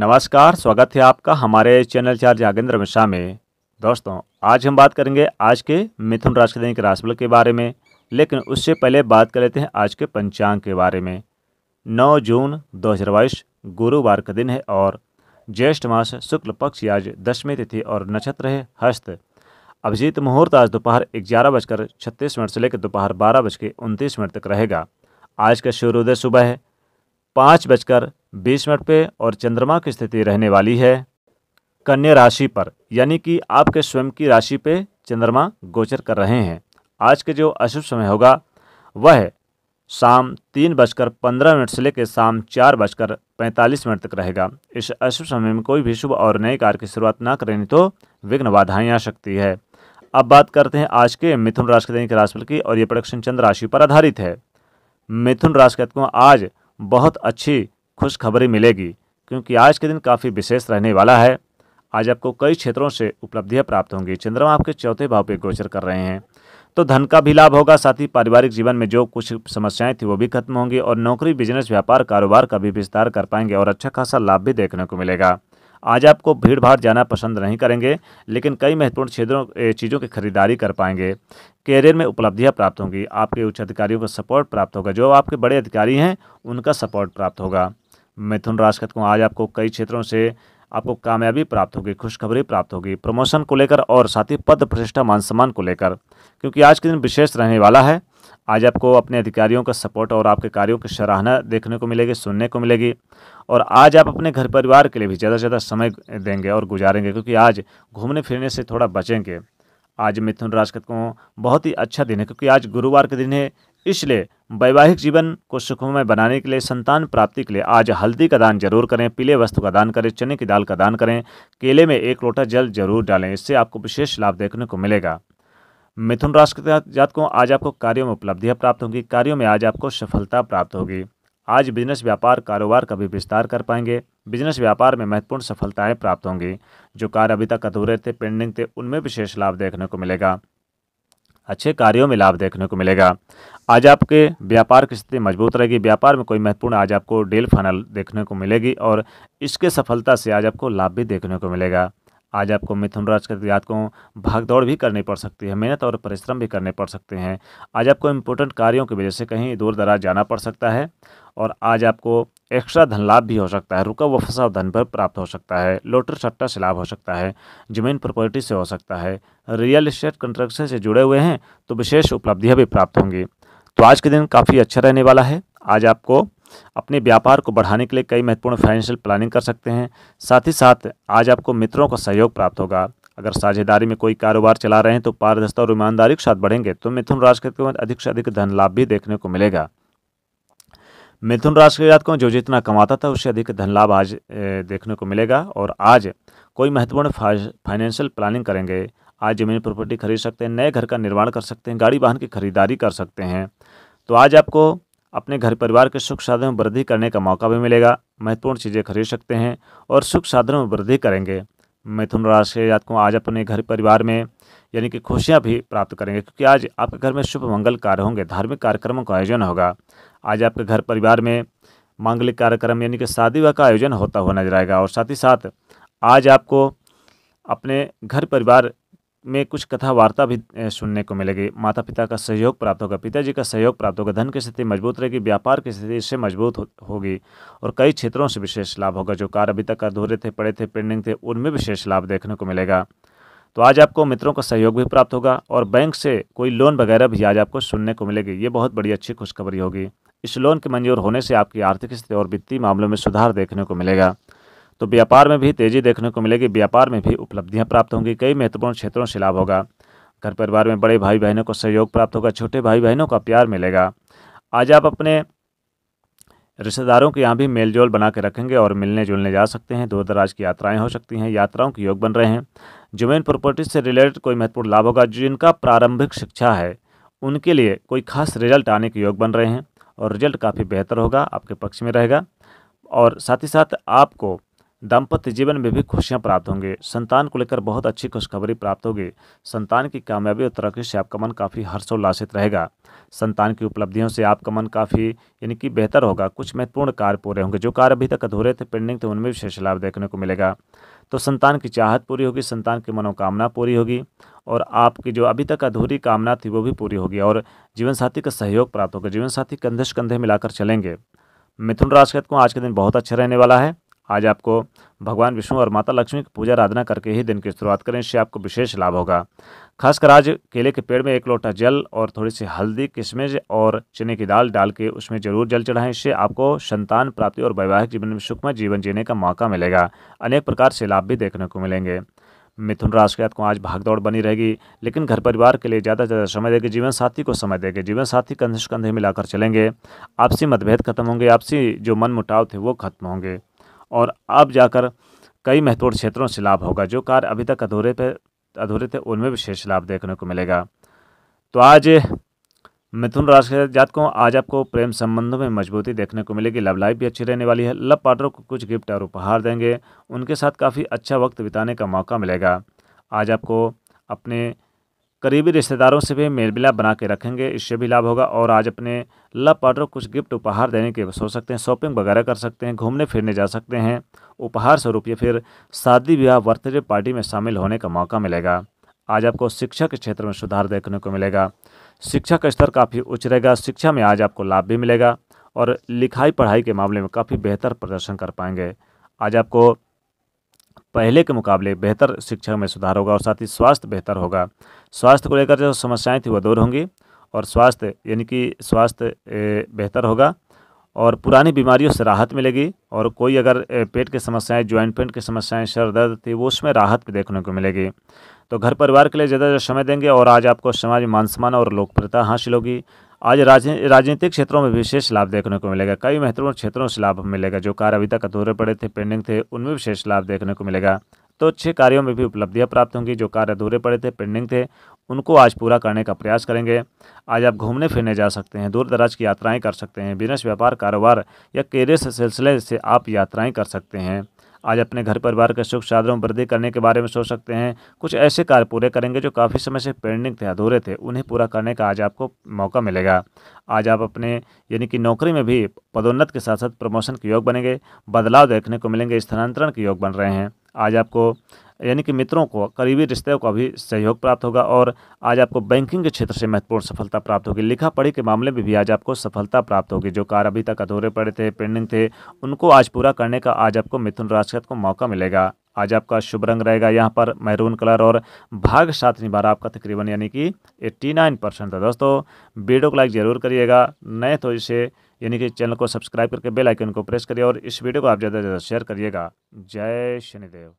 नमस्कार स्वागत है आपका हमारे चैनल चार जागेंद्र मिश्रा में दोस्तों आज हम बात करेंगे आज के मिथुन राशि के दैनिक राशिफल के बारे में लेकिन उससे पहले बात कर लेते हैं आज के पंचांग के बारे में 9 जून दो गुरुवार का दिन है और ज्येष्ठ मास शुक्ल पक्ष आज दशमी तिथि और नक्षत्र है हस्त अभिजीत मुहूर्त आज दोपहर ग्यारह बजकर छत्तीस मिनट से लेकर दोपहर बारह बज के उनतीस मिनट तक रहेगा आज का सूर्योदय सुबह है पाँच बजकर बीस मिनट पे और चंद्रमा की स्थिति रहने वाली है कन्या राशि पर यानी कि आपके स्वयं की राशि पे चंद्रमा गोचर कर रहे हैं आज के जो अशुभ समय होगा वह शाम तीन बजकर पंद्रह मिनट से लेकर शाम चार बजकर पैंतालीस मिनट तक रहेगा इस अशुभ समय में कोई भी शुभ और नए कार्य की शुरुआत ना करें तो विघ्न बाधाएँ आ सकती है अब बात करते हैं आज के मिथुन राशि के दैनिक राशिफल की और ये प्रोडक्शन चंद्र राशि पर आधारित है मिथुन राशि के आज बहुत अच्छी खुशखबरी मिलेगी क्योंकि आज के दिन काफ़ी विशेष रहने वाला है आज आपको कई क्षेत्रों से उपलब्धियां प्राप्त होंगी चंद्रमा आपके चौथे भाव पे गोचर कर रहे हैं तो धन का भी लाभ होगा साथ ही पारिवारिक जीवन में जो कुछ समस्याएं थी वो भी खत्म होंगी और नौकरी बिजनेस व्यापार कारोबार का भी विस्तार कर पाएंगे और अच्छा खासा लाभ भी देखने को मिलेगा आज आपको भीड़ भाड़ जाना पसंद नहीं करेंगे लेकिन कई महत्वपूर्ण क्षेत्रों चीज़ों की खरीदारी कर पाएंगे कैरियर में उपलब्धियां प्राप्त होंगी आपके उच्च अधिकारियों का सपोर्ट प्राप्त होगा जो आपके बड़े अधिकारी हैं उनका सपोर्ट प्राप्त होगा मिथुन राशि को आज आपको कई क्षेत्रों से आपको कामयाबी प्राप्त होगी खुशखबरी प्राप्त होगी प्रमोशन को लेकर और साथ ही पद प्रतिष्ठा मान सम्मान को लेकर क्योंकि आज के दिन विशेष रहने वाला है आज आपको अपने अधिकारियों का सपोर्ट और आपके कार्यों की सराहना देखने को मिलेगी सुनने को मिलेगी और आज आप अपने घर परिवार के लिए भी ज़्यादा से ज़्यादा समय देंगे और गुजारेंगे क्योंकि आज घूमने फिरने से थोड़ा बचेंगे आज मिथुन राजकों बहुत ही अच्छा दिन है क्योंकि आज गुरुवार के दिन है इसलिए वैवाहिक जीवन को सुखमय बनाने के लिए संतान प्राप्ति के लिए आज हल्दी का दान जरूर करें पीले वस्तु का दान करें चने की दाल का दान करें केले में एक लोटा जल जरूर डालें इससे आपको विशेष लाभ देखने को मिलेगा मिथुन राशि के जातकों आज आपको कार्यों में उपलब्धियाँ प्राप्त होंगी कार्यों में आज आपको सफलता प्राप्त होगी आज बिजनेस व्यापार कारोबार का भी विस्तार कर पाएंगे बिजनेस व्यापार में महत्वपूर्ण सफलताएं प्राप्त होंगी जो कार्य अभी तक अधूरे थे पेंडिंग थे उनमें विशेष लाभ देखने को मिलेगा अच्छे कार्यों में लाभ देखने को मिलेगा आज आपके व्यापार की स्थिति मजबूत रहेगी व्यापार में कोई महत्वपूर्ण आज आपको डील फनल देखने को मिलेगी और इसके सफलता से आज आपको लाभ भी देखने को मिलेगा आज आपको मिथुन राज के व्यक्ति को भाग दौड़ भी करनी पड़ सकती है मेहनत और परिश्रम भी करने पड़ सकते हैं आज आपको इम्पोर्टेंट कार्यों की वजह से कहीं दूर दराज जाना पड़ सकता है और आज आपको एक्स्ट्रा धन लाभ भी हो सकता है रुका व फंसा धन पर प्राप्त हो सकता है लोटर सट्टा से लाभ हो सकता है जमीन प्रॉपर्टी से हो सकता है रियल इस्टेट कंस्ट्रक्शन से जुड़े हुए हैं तो विशेष उपलब्धियाँ भी प्राप्त होंगी तो आज के दिन काफ़ी अच्छा रहने वाला है आज आपको अपने व्यापार को बढ़ाने के लिए कई महत्वपूर्ण फाइनेंशियल प्लानिंग कर सकते हैं साथ ही साथ आज आपको मित्रों का सहयोग प्राप्त होगा अगर साझेदारी में कोई कारोबार चला रहे हैं तो पारदर्शिता और ईमानदारी के साथ बढ़ेंगे तो मिथुन राशि के अधिक से अधिक धन लाभ भी देखने को मिलेगा मिथुन राशि के जातकों जो जितना कमाता था उससे अधिक धन लाभ आज देखने को मिलेगा और आज कोई महत्वपूर्ण फाइनेंशियल प्लानिंग करेंगे आज जमीन प्रॉपर्टी खरीद सकते हैं नए घर का निर्माण कर सकते हैं गाड़ी वाहन की खरीदारी कर सकते हैं तो आज आपको अपने घर परिवार के सुख साधन में वृद्धि करने का मौका भी मिलेगा महत्वपूर्ण चीज़ें खरीद सकते हैं और सुख साधनों में वृद्धि करेंगे मिथुन राशि के जातकों आज अपने घर परिवार में यानी कि खुशियाँ भी प्राप्त करेंगे क्योंकि आज आपके घर में शुभ मंगल कार्य होंगे धार्मिक कार्यक्रमों का आयोजन होगा आज आपके घर परिवार में मांगलिक कार्यक्रम यानी कि शादी विवाह का आयोजन होता हुआ नजर आएगा और साथ ही साथ आज आपको अपने घर परिवार में कुछ कथा वार्ता भी सुनने को मिलेगी माता पिता का सहयोग प्राप्त होगा पिताजी का सहयोग प्राप्त होगा धन की स्थिति मजबूत रहेगी व्यापार की स्थिति इससे मजबूत होगी और कई क्षेत्रों से विशेष लाभ होगा जो कार्य अभी तक अधूरे थे पड़े थे पेंडिंग थे उनमें विशेष लाभ देखने को मिलेगा तो आज आपको मित्रों का सहयोग भी प्राप्त होगा और बैंक से कोई लोन वगैरह भी आज आपको सुनने को मिलेगी ये बहुत बड़ी अच्छी खुशखबरी होगी इस लोन के मंजूर होने से आपकी आर्थिक स्थिति और वित्तीय मामलों में सुधार देखने को मिलेगा तो व्यापार में भी तेजी देखने को मिलेगी व्यापार में भी उपलब्धियाँ प्राप्त होंगी कई महत्वपूर्ण क्षेत्रों से लाभ होगा घर परिवार में बड़े भाई बहनों को सहयोग प्राप्त होगा छोटे भाई बहनों का प्यार मिलेगा आज आप अपने रिश्तेदारों के यहाँ भी मेलजोल बना के रखेंगे और मिलने जुलने जा सकते हैं दूर दराज की यात्राएं हो सकती हैं यात्राओं के योग बन रहे हैं जमीन प्रॉपर्टी से रिलेटेड कोई महत्वपूर्ण लाभ होगा जिनका प्रारंभिक शिक्षा है उनके लिए कोई खास रिजल्ट आने के योग बन रहे हैं और रिजल्ट काफ़ी बेहतर होगा आपके पक्ष में रहेगा और साथ ही साथ आपको दाम्पत्य जीवन में भी खुशियां प्राप्त होंगे संतान को लेकर बहुत अच्छी खुशखबरी प्राप्त होगी संतान की कामयाबी और तरक्की से आपका मन काफ़ी हर्षोल्लासित रहेगा संतान की उपलब्धियों से आपका मन काफ़ी यानी कि बेहतर होगा कुछ महत्वपूर्ण कार्य पूरे होंगे जो कार्य अभी तक अधूरे थे पेंडिंग थे उनमें विशेष लाभ देखने को मिलेगा तो संतान की चाहत पूरी होगी संतान की मनोकामना पूरी होगी और आपकी जो अभी तक अधूरी कामना थी वो भी पूरी होगी और जीवनसाथी का सहयोग प्राप्त होगा जीवनसाथी कंधे से कंधे मिलाकर चलेंगे मिथुन राशि को आज के दिन बहुत अच्छा रहने वाला है आज आपको भगवान विष्णु और माता लक्ष्मी की पूजा आराधना करके ही दिन की शुरुआत करें इससे आपको विशेष लाभ होगा खासकर आज केले के पेड़ में एक लोटा जल और थोड़ी सी हल्दी किशमिश और चने की दाल डाल के उसमें जरूर जल चढ़ाएं इससे आपको संतान प्राप्ति और वैवाहिक जीवन में सुखमय जीवन जीने का मौका मिलेगा अनेक प्रकार से लाभ भी देखने को मिलेंगे मिथुन राशि के को आज भागदौड़ बनी रहेगी लेकिन घर परिवार के लिए ज़्यादा से ज़्यादा समय देंगे जीवन साथी को समय देंगे जीवन साथी कंधे कंधे मिलाकर चलेंगे आपसी मतभेद खत्म होंगे आपसी जो मन मुटाव थे वो खत्म होंगे और अब जाकर कई महत्वपूर्ण क्षेत्रों से लाभ होगा जो कार्य अभी तक अधूरे पे अधूरे थे उनमें विशेष लाभ देखने को मिलेगा तो आज मिथुन राशि के जातकों आज आपको प्रेम संबंधों में मजबूती देखने को मिलेगी लव लाइफ भी अच्छी रहने वाली है लव पार्टनर को कुछ गिफ्ट और उपहार देंगे उनके साथ काफ़ी अच्छा वक्त बिताने का मौका मिलेगा आज आपको अपने करीबी रिश्तेदारों से भी मेल मिलाप बना के रखेंगे इससे भी लाभ होगा और आज अपने लव पार्टनर कुछ गिफ्ट उपहार देने के सोच सकते हैं शॉपिंग वगैरह कर सकते हैं घूमने फिरने जा सकते हैं उपहार स्वरूप या फिर शादी विवाह बर्थडे पार्टी में शामिल होने का मौका मिलेगा आज आपको शिक्षा के क्षेत्र में सुधार देखने को मिलेगा शिक्षा का स्तर काफ़ी उच्च रहेगा शिक्षा में आज आपको लाभ भी मिलेगा और लिखाई पढ़ाई के मामले में काफ़ी बेहतर प्रदर्शन कर पाएंगे आज आपको पहले के मुकाबले बेहतर शिक्षा में सुधार होगा और साथ ही स्वास्थ्य बेहतर होगा स्वास्थ्य को लेकर जो समस्याएं थी वह दूर होंगी और स्वास्थ्य यानी कि स्वास्थ्य बेहतर होगा और पुरानी बीमारियों से राहत मिलेगी और कोई अगर पेट की समस्याएं ज्वाइंट पेंट की समस्याएं सर दर्द थी वो उसमें राहत भी देखने को मिलेगी तो घर परिवार के लिए ज़्यादा समय देंगे और आज आपको समाज मान सम्मान और लोकप्रियता हासिल होगी आज राजनीतिक क्षेत्रों में विशेष लाभ देखने को मिलेगा कई महत्वपूर्ण क्षेत्रों से लाभ मिलेगा जो कार्य अभी तक अधूरे पड़े थे पेंडिंग थे उनमें विशेष लाभ देखने को मिलेगा तो अच्छे कार्यों में भी उपलब्धियां प्राप्त होंगी जो कार्य अधूरे पड़े थे पेंडिंग थे उनको आज पूरा करने का प्रयास करेंगे आज आप घूमने फिरने जा सकते हैं दूर दराज की यात्राएं कर सकते हैं बिजनेस व्यापार कारोबार या कैरियर सिलसिले से आप यात्राएं कर सकते हैं आज अपने घर परिवार के सुख साधनों में वृद्धि करने के बारे में सोच सकते हैं कुछ ऐसे कार्य पूरे करेंगे जो काफ़ी समय से पेंडिंग थे अधूरे थे उन्हें पूरा करने का आज आपको मौका मिलेगा आज आप अपने यानी कि नौकरी में भी पदोन्नत के साथ साथ प्रमोशन के योग बनेंगे बदलाव देखने को मिलेंगे स्थानांतरण के योग बन रहे हैं आज आपको यानी कि मित्रों को करीबी रिश्ते को भी सहयोग प्राप्त होगा और आज आपको बैंकिंग के क्षेत्र से महत्वपूर्ण सफलता प्राप्त होगी लिखा पढ़ी के मामले में भी आज आपको सफलता प्राप्त होगी जो कार्य अभी तक अधूरे पड़े थे पेंडिंग थे उनको आज पूरा करने का आज आपको मिथुन राशि को मौका मिलेगा आज आपका शुभ रंग रहेगा यहाँ पर मैरून कलर और भाग साथ निभा आपका तकरीबन यानी कि नाइन परसेंट है दोस्तों वीडियो को लाइक जरूर करिएगा नए तो इसे यानी कि चैनल को सब्सक्राइब करके बेल आइकन को प्रेस करिए और इस वीडियो को आप ज़्यादा से ज़्यादा शेयर करिएगा जय शनिदेव